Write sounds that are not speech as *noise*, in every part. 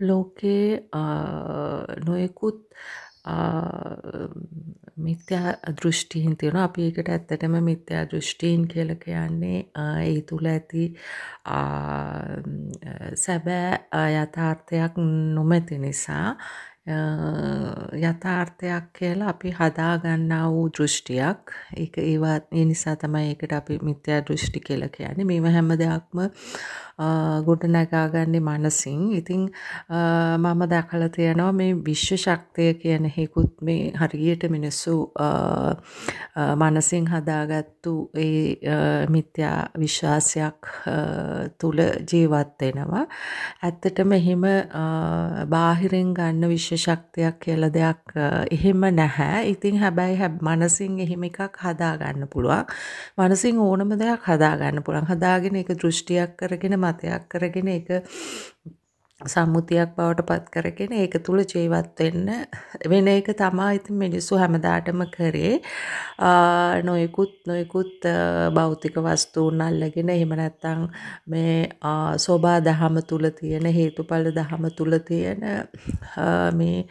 ලෝකයේ නොයෙකුත් මිත්‍යා දෘෂ්ටිහින් තියෙන අපි එකට ඇත්තටම මිත්‍යා දෘෂ්ටීන් කියල කියන්නේ ඒ තුළ ඇති සැබෑ යථාර්ථයක් නොමැති නිසා යථාර්ථයක් කියලා අපි හදාගන්නා වූ දෘෂ්ටියක් එක ඒවා ඒ නිසා තමයි ඒකට අපි මිත්‍යා දෘෂ්ටි කියලා කියන්නේ මේව හැම දෙයක්ම ගොඩ නැගාගන්නේ මනසින් ඉතින් මම දැකලා තියෙනවා මේ විශ්ව ශක්තිය කියන හේකුත් මේ හරියට මිනිස්සු මනසින් හදාගත්තු ඒ මිත්‍යා විශ්වාසයක් තුල ජීවත් වෙනවා ඇත්තටම එහෙම බාහිරින් ගන්න විශ්ව ශක්තියක් කියලා දෙයක් එහෙම නැහැ. ඉතින් හැබැයි මනසින් එහෙම එකක් හදාගන්න පුළුවන්. මනසින් ඕනම දෙයක් හදාගන්න පුළුවන්. හදාගෙන ඒක දෘෂ්ටියක් කරගෙන මතයක් කරගෙන ඒක සම්මුතියක් බවට පත් කරගෙන ඒක තුළ ජීවත් වෙන්න වෙන එක තමා ඉතින් මිනිස්සු හැමදාටම කරේ නොයෙකුත් නොයෙකුත් භෞතික වස්තුන් අල්ලගෙන එහෙම නැත්තම් මේ සෝබා දහම තුල තියෙන හේතුඵල දහම තුල තියෙන මේ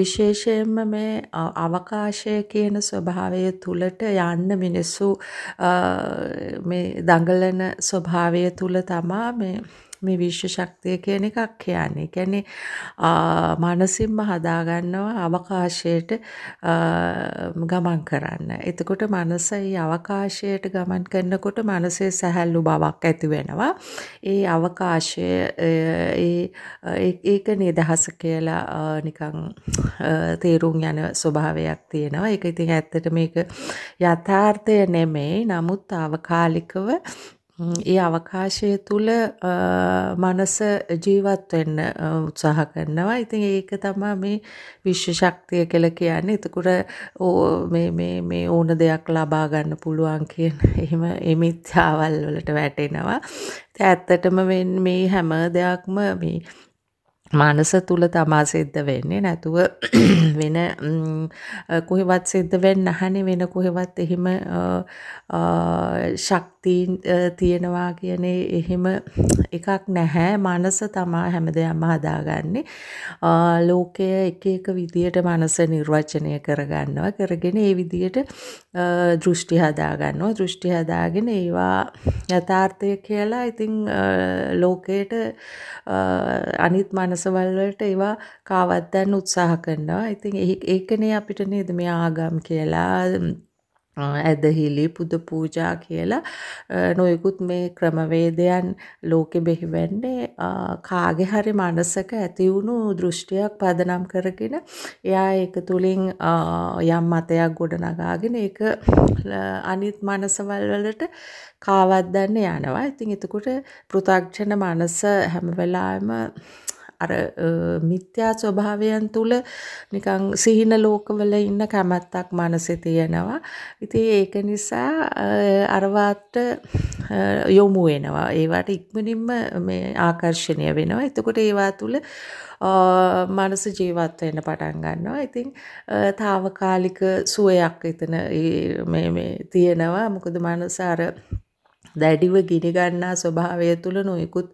විශේෂයෙන්ම මේ අවකාශය කියන ස්වභාවය තුලට යන්න මිනිස්සු මේ දඟලන ස්වභාවය තුල තමා මේ මේ විශ්ව ශක්තිය කියන එකක් කියන්නේ. කියන්නේ මනසින්ම හදාගන්නවා අවකාශයට ගමන් කරන්න. එතකොට මනස ඒ අවකාශයට ගමන් කරනකොට මනසේ සැහැල්ලු බවක් ඇති වෙනවා. ඒ අවකාශය ඒක නිදහස කියලා නිකන් තේරුම් යන ස්වභාවයක් තියෙනවා. ඒක ඉතින් ඇත්තට මේක යථාර්ථය නෙමෙයි. නමුත් తాවකාලිකව ඒ අවකාශය තුළ මනස ජීවත් වෙන්න උත්සාහ කරනවා. ඉතින් ඒක තමයි මේ විශ්ව ශක්තිය කියලා කියන්නේ. එතකොට මේ මේ මේ ඕන දෙයක් ලබා ගන්න පුළුවන් කියන එහෙම එමිත්‍යාවල් වලට වැටෙනවා. ඉතින් ඇත්තටම මේ හැම දෙයක්ම මේ මනස තුල තමා සිද්ධ වෙන්නේ නැතුව *clears throat* වෙන කොහෙවත් සිද්ධ වෙන්න නැහනේ වෙන කොහෙවත් එහෙම තියෙනවා කියන්නේ එහෙම එකක් නැහැ මනස තමා හැම දෙයක්ම හදාගන්නේ ලෝකය එක එක විදියට මනස නිර්වචනය කරගන්නවා කරගෙන ඒ විදියට දෘෂ්ටි හදාගන්නවා දෘෂ්ටි හදාගෙන ඒවා යථාර්ථය කියලා ඉතින් ලෝකයට අනිත් මනසවල් වලට ඒවා කාවත් දැන් උත්සාහ කරනවා ඉතින් ඒකනේ අපිට නේද මේ ආගම් කියලා ඇදහිලි පුද පූජා කියලා නොයකුත් මේ ක්‍රමවේදයන් ලෝකෙ බෙහිවැන්නේ කාගෙ හරි මනසක ඇතිවුණු දෘෂ්ටියක් පදනම් කරගෙන එයා ඒක තුළින් යම් මතයක් ගොඩනගාගෙන ඒක අනිත් මනසවල්වලට කාවත්දන්න යනවා ඉතින් එතකොට පෘථක්ෂණ මනස හැම වෙලාම අර මිත්‍යා ස්වභාවයන් තුල නිකන් සිහින ලෝකවල ඉන්න කැමැත්තක් මනසේ තියෙනවා. ඉතින් ඒක නිසා අරවාට යොමු වෙනවා. ඒවට ඉක්මනින්ම මේ ආකර්ෂණය වෙනවා. එතකොට ඒවා තුල මනස ජීවත් වෙන්න පටන් ගන්නවා. ඉතින් తాවකාලික සුවයක් එතන මේ මේ තියෙනවා. මොකද මනස අර දැඩිව ගිනිගන්නා ස්වභාවය තුළ නොයෙකුත්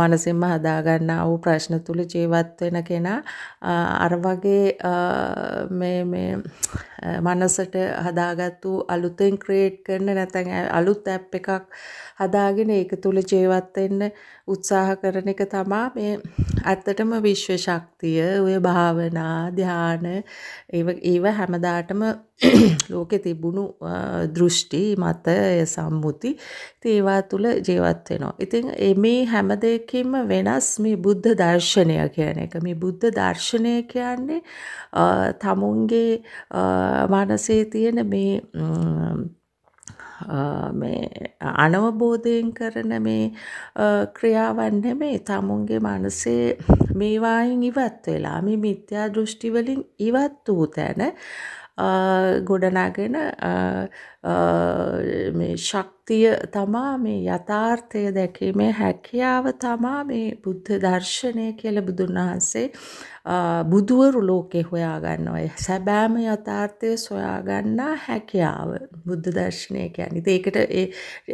මනසින්ම හදාගන්නා වූ ප්‍රශ්න තුළ ජීවත් වෙන කෙනා අර වගේ මේ මනසට හදාගත්තු අලුතෙන් ක්‍රේට් කරන නැතන් අලුත් ඇප් එකක් හදාගෙන ඒක තුළ ජීවත්වෙන්න උත්සාහ කරන එක තමා මේ ඇත්තටම විශ්ව ශක්තිය ඔය භාවනා ධ්‍යාන ඒව හැමදාටම *clears throat* ලෝකෙ තිබුණු දෘෂ්ටි මත සම්මුති ඒවා තුළ ජීවත් වෙනවා. ඉතින් මේ හැම දෙයකින්ම වෙනස් මේ බුද්ධ දර්ශනය කියන එක. මේ බුද්ධ දර්ශනය කියන්නේ තමුන්ගේ මනසේ තියෙන මේ අනවබෝධයෙන් කරන මේ ක්‍රියාවන් නෙමේ තමුන්ගේ මනසේ මේවායින් ඉවත් වෙලා මේ මිත්‍යා දෘෂ්ටිවලින් ඉවත් වූ තැන ගොඩනැගෙන ශක්තිය තමා මේ යථාර්ථය දැකීමේ හැකියාව තමා මේ බුද්ධ දර්ශනය කියල බුදුන් වහන්සේ බුදුවරු ලෝකෙ හොයාගන්නවා සැබෑම යථාර්ථය සොයාගන්නා හැකියාව බුද්ධ දර්ශනය කියන්නේ. ඒකට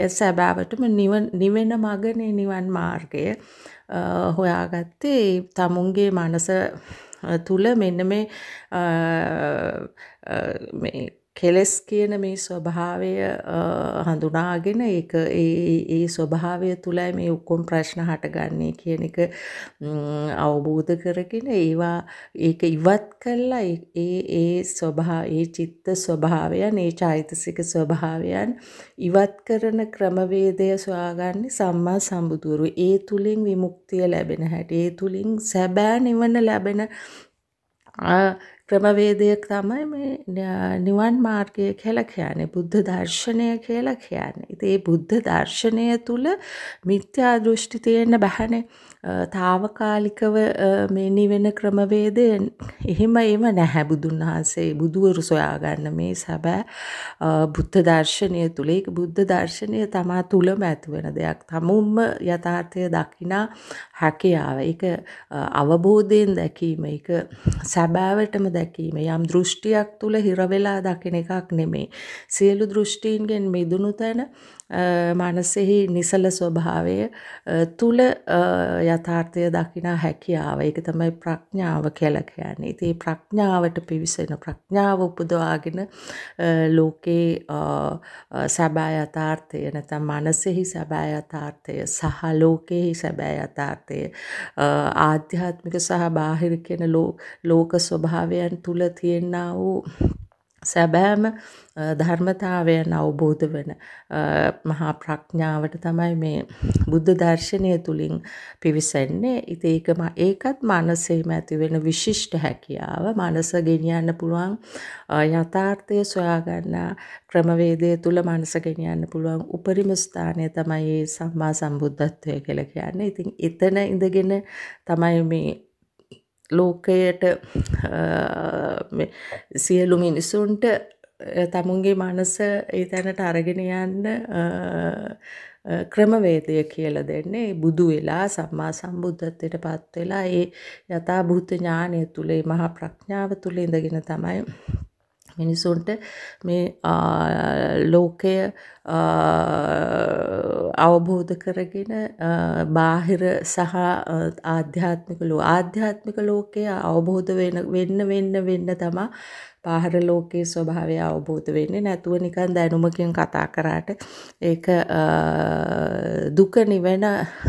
ඒ සැබෑවටම නිවෙන මගනේ නිවන් මාර්ගය හොයාගත්තේ තමුන්ගේ මනස තුළ මෙන්න මේ කෙලෙස් කියන මේ ස්වභාවය හඳුනාගෙන ඒක ඒ ස්වභාවය තුළයි මේ ඔක්කොම් ප්‍රශ්න හටගන්නේ කියන එක අවබෝධ කරගෙන ඒවා ඒක ඉවත් කල්ලා ඒ ඒ ස්වභා ඒ චිත්ත ස්වභාවයන් ඒ චෛතසික ස්වභාවයන් ඉවත් කරන ක්‍රමවේදය සොයාගන්නේ සම්මා සම්බුදුරු ඒ තුළින් විමුක්තිය ලැබෙන හැට ඒ තුළින් සැබෑ නිවන ලැබෙන ක්‍රමවේදය තමයි මේ නිවන් මාර්ගය කියලා කියන්නේ බුද්ධ දර්ශනය කියලා කියන්නේ. ඉතින් මේ බුද්ධ දර්ශනය තුල මිත්‍යා දෘෂ්ටි තියෙන්න බහනේ. తాවකාලිකව මේ නිවෙන ක්‍රමවේද එහෙම ඒව නැහැ බුදුන් වහන්සේ බුදුවරු සොයාගන්න මේ සැබෑ බුද්ධ දර්ශනය තුළ ඒක බුද්ධ දර්ශනය තමා තුළම ඇතිවෙන දෙයක් තමුම්ම යථාර්ථය දකිනා හැකියාව ඒක අවබෝධයෙන් දැකීම ඒක සැබෑවටම දැකීම යම් දෘෂ්ටියක් තුළ හිරවෙලා දකින එකක් නෙමේ සියලු දෘෂ්ටීන්ගෙන් මිදුණු තැන මනසෙහි නිසල ස්වභාවය තුළ යථාර්ථය දකිනා හැකියාව ඒක තමයි ප්‍රඥාව කියලා කියන්නේ. ඉතින් මේ ප්‍රඥාවට පිවිසෙන ප්‍රඥාව උපදවාගෙන ලෝකේ සැබෑ යථාර්ථය නැත්නම් මනසෙහි සැබෑ යථාර්ථය සහ ලෝකෙහි සැබෑ යථාර්ථය ආධ්‍යාත්මික සහ බාහිර කියන ලෝක ස්වභාවයන් තුල තියෙනා වූ සැබෑම ධර්මතාවයන් අවබෝධ වන මහා ප්‍රඥාවට තමයි මේ බුද්ධ දර්ශනය තුළින් පිවිසන්නේ ඉති ඒකම ඒකත් මනසේම ඇතිවෙන විශිෂ්ට හැකියාව මනස ගෙනියන්න පුළුවන් යථාර්ථය සොයාගන්න ක්‍රමවේදය තුළ මනස ගෙනියන්න පුළුවන් උපරිම ස්ථානය තමයි සම්මා සම්බුද්ධත්වය කියලා කියන්නේ ඉතින් එතන ඉඳගෙන තමයි මේ ලෝකයට සියලු මිනිසුන්ට තමුන්ගේ මනස ඒ තැනට අරගෙන යන්න ක්‍රමවේදය කියල දෙන්නේ බුදු වෙලා සම්මා සම්බුද්ධත්වයට පත් වෙලා ඒ යථාභූත ඥානය තුළේ මහා ප්‍රඥාව තුළ ඉඳගෙන තමයි මිනිසුන්ට මේ ලෝකය අවබෝධ කරගෙන බාහිර සහ ආධ්‍යාත්මික ලෝ ආධ්‍යාත්මික ලෝකය අවබෝධ වෙන වෙන්න වෙන්න වෙන්න තමා පාහර ලෝකයේ ස්වභාවය අවබෝධ වෙන්නේ නැතුව නිකන් දැනුමකින් කතා කරාට ඒක දුක නිවන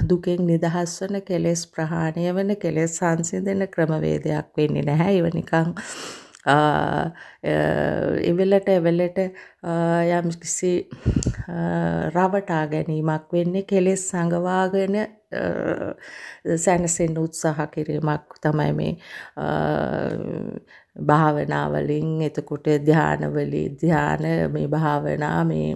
දුකෙන් නිදහස් වන කෙලෙස් ප්‍රහාණය වෙන කෙලෙස් සංසිඳන ක්‍රමවේදයක් වෙන්නේ නැහැ ඒව නිකන් එවෙලට එවෙලට යම් කිසි රවටා ගැනීමක් වෙන්නේ කෙලෙස් සඟවාගෙන සැනසෙන් උත්සාහ කිරීමක් තමයි මේ භාවනාවලින් එතකොට ධ්‍යානවලි ධ්‍යාන මේ භාවනා මේ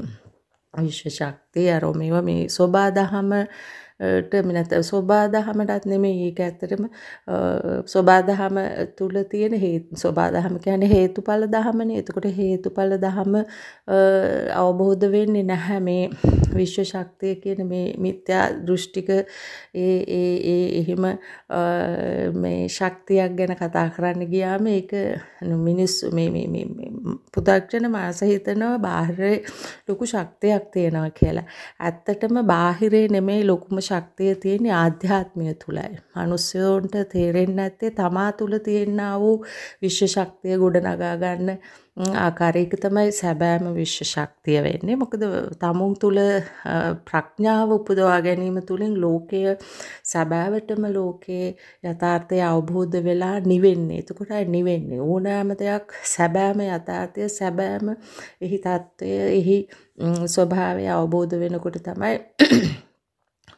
විශ්ව ශක්තිය අර මේව මේ සෝබා දහමට නැත සෝබා දහමටත් නෙමෙයි ඒක ඇත්තටම සෝබා දහම තුල තියෙන හේතු සෝබා දහම කියන්නේ හේතුඵල දහමනේ. එතකොට හේතුඵල දහම අවබෝධ වෙන්නේ නැහැ මේ විශ්ව ශක්තිය කියන මේ මිත්‍යා දෘෂ්ටික ඒ ඒ ඒ එහෙම මේ ශක්තියක් ගැන කතා කරන්න ගියාම ඒක මිනිස්සු මේ මේ පුදක්ෂණ මාස හිතනවා බාහිරේ ලොකු ශක්තියක් තියෙනවා කියලා. ඇත්තටම බාහිරේ නෙමෙයි ලොකුම ශක්තිය තියෙන්නේ ආධ්‍යාත්මය තුලයි. මිනිස්සුන්ට තේරෙන්නේ නැත්තේ තමා තුල තියෙනා වූ විශ්ව ශක්තිය ගොඩනගා ගන්න ආකාරයක තමයි සැබෑම විශ්ව ශක්තිය වෙන්නේ. මොකද තමුන් තුල ප්‍රඥාව උපදවා ගැනීම තුලින් ලෝකය සැබෑවටම ලෝකයේ යථාර්ථය අවබෝධ වෙලා නිවෙන්නේ. එතකොට නිවෙන්නේ ඕනෑම දෙයක් සැබෑම යථාර්ථය සැබෑම එහි தত্ত্বය එහි ස්වභාවය අවබෝධ වෙනකොට තමයි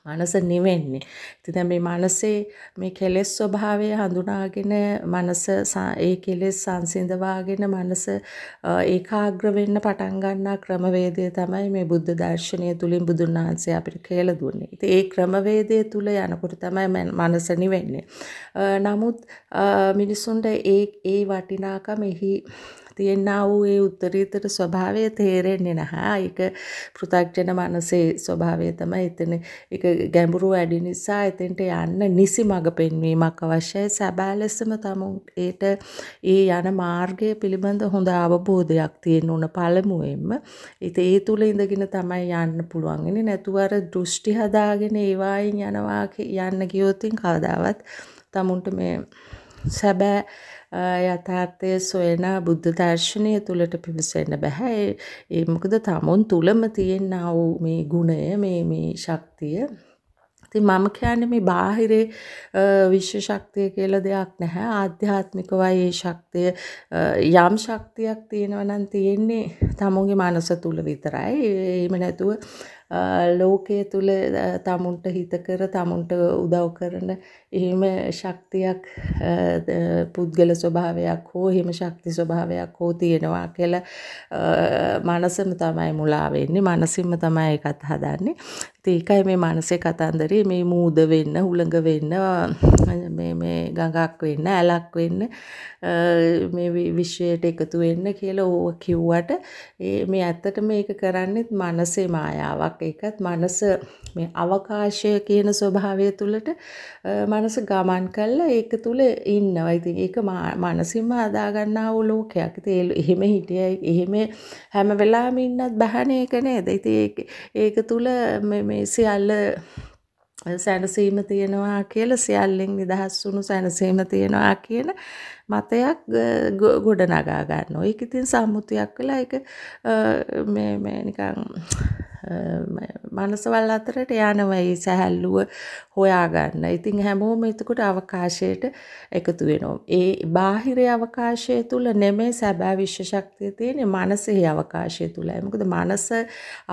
මනස නිවෙන්නේ. ඉතින් දැන් මේ මනසේ මේ කෙලෙස් ස්වභාවය හඳුනාගෙන මනස ඒ කෙලෙස් සංසිඳවාගෙන මනස ඒකාග්‍ර වෙන්න පටන් ගන්නා ක්‍රමවේදය තමයි මේ බුද්ධ දර්ශනය තුලින් බුදුන් වහන්සේ අපිට කියලා දුන්නේ. ඉතින් ඒ ක්‍රමවේදය තුල යනකොට තමයි මනස නිවෙන්නේ. නමුත් මිනිසුන්ට ඒ ඒ වටිනාකම එහි තියෙන්නා වූ ඒ උත්තරීතර ස්වභාවය තේරෙන්නේ නැහැ. ඒක පෘථග්ජන මනසේ ස්වභාවය තමයි එතන ඒක ගැඹුරු වැඩි නිසා එතෙන්ට යන්න නිසි මඟ පෙන්වීමක් අවශ්‍යයි. සැබෑ ලෙසම තමුන් ඒට ඒ යන මාර්ගය පිළිබඳ හොඳ අවබෝධයක් තියෙන්න ඕන පළමුවෙන්ම. ඉතින් ඒ තුල ඉඳගෙන තමයි යන්න පුළුවන්. ඉන්නේ නැතුව අර දෘෂ්ටි හදාගෙන ඒවායින් යනවා යන්න ගියොත් කවදාවත් තමුන්ට මේ සැබෑ යථාර්ථය සොයන බුද්ධ දර්ශනය තුළට පිවිසෙන්න බැහැ. ඒ මොකද තමුන් තුලම තියෙන වූ මේ ගුණය මේ මේ ශක්තිය ඉතින් මම කියන්නේ මේ බාහිරේ විශ්ව ශක්තිය කියලා දෙයක් නැහැ ආධ්‍යාත්මිකවයි ඒ ශක්තිය යම් ශක්තියක් තියෙනවා නම් තියෙන්නේ තමුන්ගේ මනස තුල විතරයි එහෙම නැතුව ලෝකය තුළ තමුන්ට හිතකර තමුන්ට උදව් කරන එහෙම ශක්තියක් පුද්ගල ස්වභාවයක් හෝ හෙම ශක්ති ස්වභාවයක් හෝ තියෙනවා කියල මනසම තමයි මුලාවෙන්නේ මනසින්ම තමයි එකත් හදන්නේ ඒකයි මේ මනසේ කතන්දරේ මේ මූද වෙන්න හුළඟ වෙන්න මේ ගඟක් වෙන්න ඇලක් වෙන්න මේ විශ්වයට එකතු වෙන්න කියලා ඕව කිව්වට මේ ඇත්තට මේක කරන්නෙත් මනසේ මායාවක් එකක් ඒකත් මනස මේ අවකාශය කියන ස්වභාවය තුළට මනස ගමන් කල්ලා ඒක තුළ ඉන්නවා ඉතින් ඒක මනසින්ම අදාගන්නා වූ ලෝකයක් ඉතින් එහෙම හිටියයි එහෙම හැම වෙලාවෙම ඉන්නත් බහන ඒක නේද ඉතින් ඒක තුළ මේ සියල්ල සැනසීම තියෙනවා කියලා සියල්ලෙන් නිදහස් වුණු සැනසීම තියෙනවා කියන මතයක් ගොඩනගා ගන්නවා. ඒක ඉතින් සම්මුතියක් වෙලා ඒක මේ මේ නිකන් මනසවල් අතරට යනවයි සැහැල්ලුව හොයාගන්න. ඉතින් හැමෝම එතකොට අවකාශයට එකතු වෙනවා. ඒ බාහිරේ අවකාශය තුල නෙමෙයි සැබෑ විශ්ව ශක්තිය තියෙන්නේ මනසේ අවකාශය තුලයි. මොකද මනස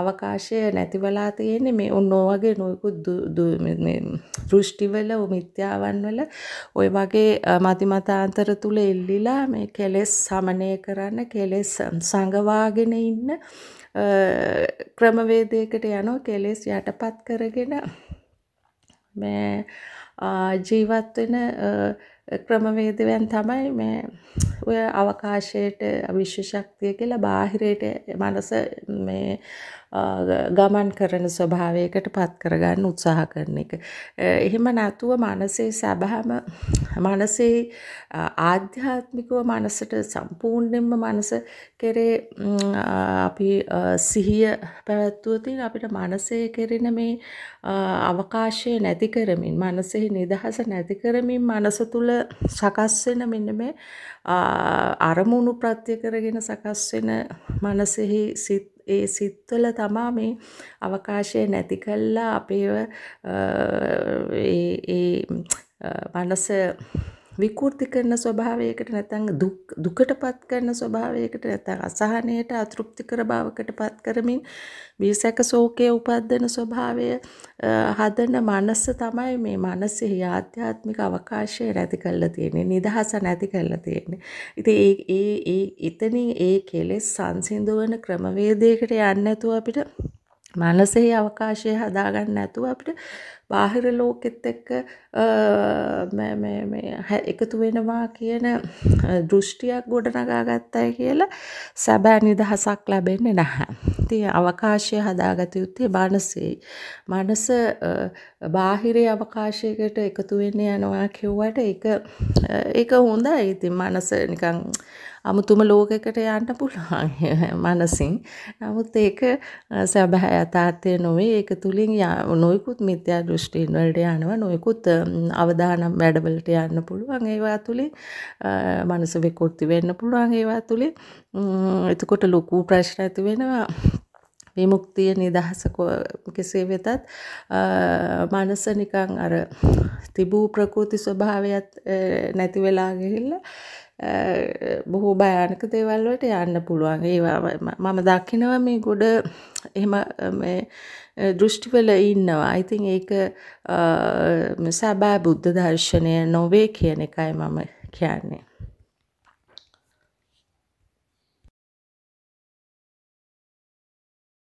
අවකාශය නැති වෙලා තියෙන්නේ මේ ඔන්නෝ වගේ නොයෙකුත් දෘෂ්ටිවල මිත්‍යාවන් වල ওই වගේ මතිමතාන්තර තුල එල්ලිලා මේ කෙලෙස් සමනය කරන්න කෙලෙස් සංගවාගෙන ඉන්න ක්‍රමවේදයකට යනෝ කෙලෙස් යටපත් කරගෙන මේ ජීවත් වෙන ක්‍රමවේදයන් තමයි මේ ඔය අවකාශයට විශ්ව ශක්තිය කියලා බාහිරයට මනස මේ ගමන් කරන ස්වභාවයකට පත් කරගන්න උත්සාහ කරන එක. එහෙම නැතුව මනසේ සැබෑම මනසේ ආධ්‍යාත්මිකව මනසට සම්පූර්ණයෙන්ම මනස කෙරේ අපි සිහිය පැවැත්වුවතින් අපිට මනසේ කෙරෙන මේ අවකාශය නැති කරමින් මනසෙහි නිදහස නැති කරමින් මනස තුළ සකස් වෙන මෙන්න මේ අරමුණු ප්‍රත්‍ය කරගෙන සකස් වෙන මනසෙහි සිත් ඒ සිත්වල තමා මේ අවකාශය නැති කල්ලා අපේව ඒ මනස විකෘති කරන ස්වභාවයකට නැත්නම් දුකටපත් කරන ස්වභාවයකට නැත්නම් අසහනයට අතෘප්ති කර භාවකටපත් කරමින් විසක ශෝකයේ උපද්දන ස්වභාවය හදන මනස තමයි මේ මනසෙහි ආධ්‍යාත්මික අවකාශය නැති කරලා තියෙන්නේ නිදහස නැති කරලා තියෙන්නේ. ඉතින් ඒ ඒ ඒ එතනින් ඒ කෙලෙස් සංසිඳවන ක්‍රමවේදයකට යන්නේ නැතුව අපිට මනසෙහි අවකාශය හදාගන්න නැතුව අපිට බාහිර ලෝකෙත් එක්ක එකතු වෙනවා කියන දෘෂ්ටියක් ගොඩනගා ගත්තයි කියලා සැබෑ නිදහසක් ලැබෙන්නේ නැහැ. ඉතින් අවකාශය හදාගත යුත්තේ මනසේ. මනස බාහිරේ අවකාශයකට එකතු වෙන්න යනවා කිව්වට ඒක ඒක හොඳයි. ඉතින් මනස නිකන් අමුතුම ලෝකයකට යන්න පුළුවන් *laughs* මනසින්. නමුත් ඒක සැබෑ යථාර්ථය නොවේ. ඒක තුලින් නොයිකුත් මිත්‍යා දෘෂ්ටීන් වලට යනවා නොයෙකුත් අවදානම් වැඩවලට යන්න පුළුවන් ඒවා තුළින් මනස විකෘති වෙන්න පුළුවන් ඒවා තුළින් එතකොට ලොකු ප්‍රශ්න ඇති වෙනවා විමුක්තිය නිදහස කෙසේ වෙතත් මනස නිකන් අර තිබූ ප්‍රකෘති ස්වභාවයත් නැති වෙලා ගිහිල්ලා බොහෝ භයානක දේවල් වලට යන්න පුළුවන්. ඒවා මම දකිනවා මේ ගොඩ එහෙම මේ දෘෂ්ටිවල ඉන්නවා. ඉතින් ඒක සබා බුද්ධ දර්ශනය නොවේ කියන එකයි මම කියන්නේ.